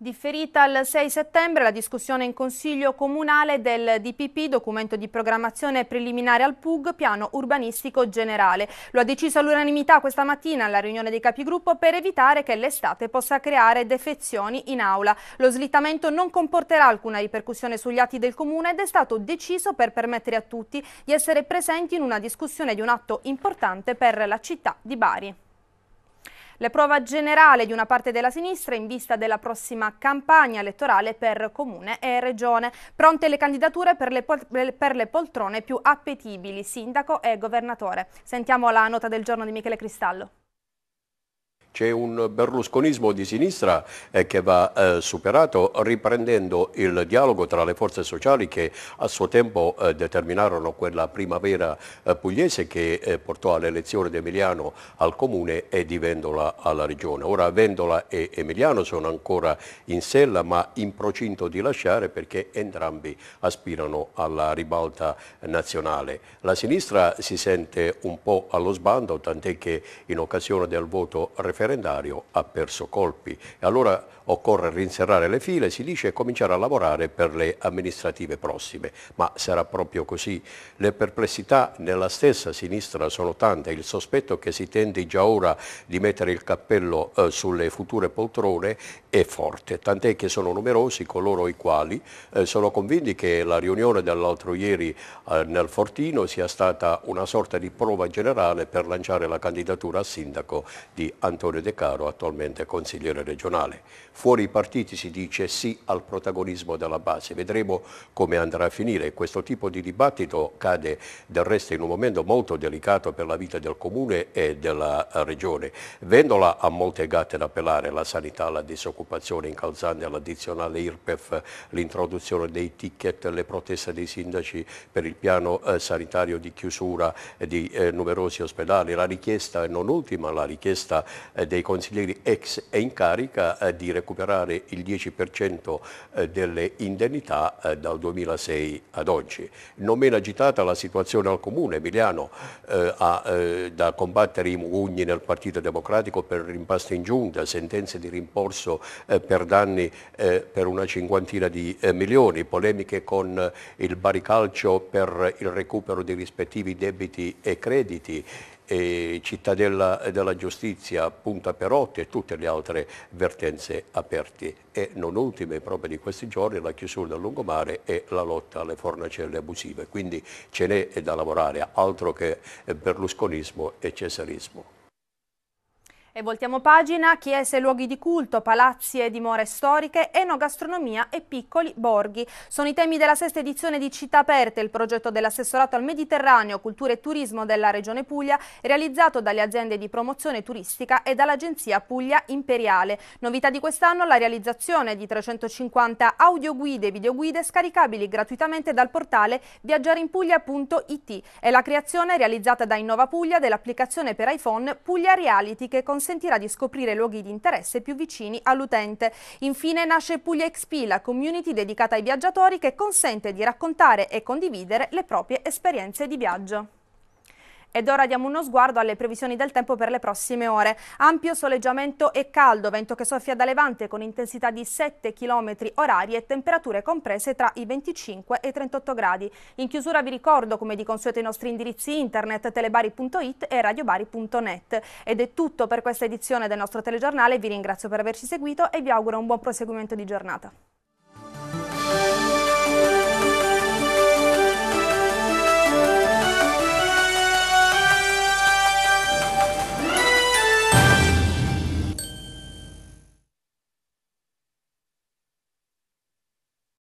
Differita al 6 settembre la discussione in Consiglio Comunale del DPP, documento di programmazione preliminare al PUG, piano urbanistico generale. Lo ha deciso all'unanimità questa mattina alla riunione dei capigruppo per evitare che l'estate possa creare defezioni in aula. Lo slittamento non comporterà alcuna ripercussione sugli atti del Comune ed è stato deciso per permettere a tutti di essere presenti in una discussione di un atto importante per la città di Bari. Le prova generale di una parte della sinistra in vista della prossima campagna elettorale per comune e regione. Pronte le candidature per le, per le poltrone più appetibili, sindaco e governatore. Sentiamo la nota del giorno di Michele Cristallo. C'è un berlusconismo di sinistra eh, che va eh, superato riprendendo il dialogo tra le forze sociali che a suo tempo eh, determinarono quella primavera pugliese che portò all'elezione di Emiliano al comune e di Vendola alla regione. Ora Vendola e Emiliano sono ancora in sella ma in procinto di lasciare perché entrambi aspirano alla ribalta nazionale. La sinistra si sente un po' allo sbando tant'è che in occasione del voto referendario referendario ha perso colpi e allora occorre rinserrare le file, si dice, e cominciare a lavorare per le amministrative prossime. Ma sarà proprio così? Le perplessità nella stessa sinistra sono tante, il sospetto che si tende già ora di mettere il cappello eh, sulle future poltrone è forte, tant'è che sono numerosi coloro i quali eh, sono convinti che la riunione dell'altro ieri eh, nel Fortino sia stata una sorta di prova generale per lanciare la candidatura a sindaco di Antonio Vittorio De Caro, attualmente consigliere regionale. Fuori i partiti si dice sì al protagonismo della base, vedremo come andrà a finire. Questo tipo di dibattito cade del resto in un momento molto delicato per la vita del Comune e della Regione. Vendola ha molte gatte da pelare, la sanità, la disoccupazione incalzante, l'addizionale IRPEF, l'introduzione dei ticket, le proteste dei sindaci per il piano eh, sanitario di chiusura eh, di eh, numerosi ospedali, la richiesta, e non ultima, la richiesta eh, dei consiglieri ex e in carica eh, di recuperare il 10% eh, delle indennità dal 2006 ad oggi. Non meno agitata la situazione al Comune, Emiliano ha da combattere i mugugni nel Partito Democratico per rimpasto in giunta, sentenze di rimborso per danni per una cinquantina di milioni, polemiche con il baricalcio per il recupero dei rispettivi debiti e crediti eh, cittadella della giustizia, Punta per Perotti e tutte le altre vertenze aperte e non ultime proprio di questi giorni la chiusura del lungomare e la lotta alle fornacelle abusive, quindi ce n'è da lavorare, altro che berlusconismo e cesarismo. E voltiamo pagina, chiese, luoghi di culto, palazzi e dimore storiche, enogastronomia e piccoli borghi. Sono i temi della sesta edizione di Città Aperte, il progetto dell'assessorato al Mediterraneo, cultura e turismo della Regione Puglia, realizzato dalle aziende di promozione turistica e dall'agenzia Puglia Imperiale. Novità di quest'anno la realizzazione di 350 audioguide e videoguide scaricabili gratuitamente dal portale viaggiareinpuglia.it e la creazione realizzata da Innova Puglia dell'applicazione per iPhone Puglia Reality che consente consentirà di scoprire luoghi di interesse più vicini all'utente. Infine nasce Puglia XP, la community dedicata ai viaggiatori che consente di raccontare e condividere le proprie esperienze di viaggio. Ed ora diamo uno sguardo alle previsioni del tempo per le prossime ore. Ampio soleggiamento e caldo, vento che soffia da levante con intensità di 7 km orari e temperature comprese tra i 25 e i 38 gradi. In chiusura vi ricordo, come di consueto, i nostri indirizzi internet telebari.it e radiobari.net. Ed è tutto per questa edizione del nostro telegiornale, vi ringrazio per averci seguito e vi auguro un buon proseguimento di giornata.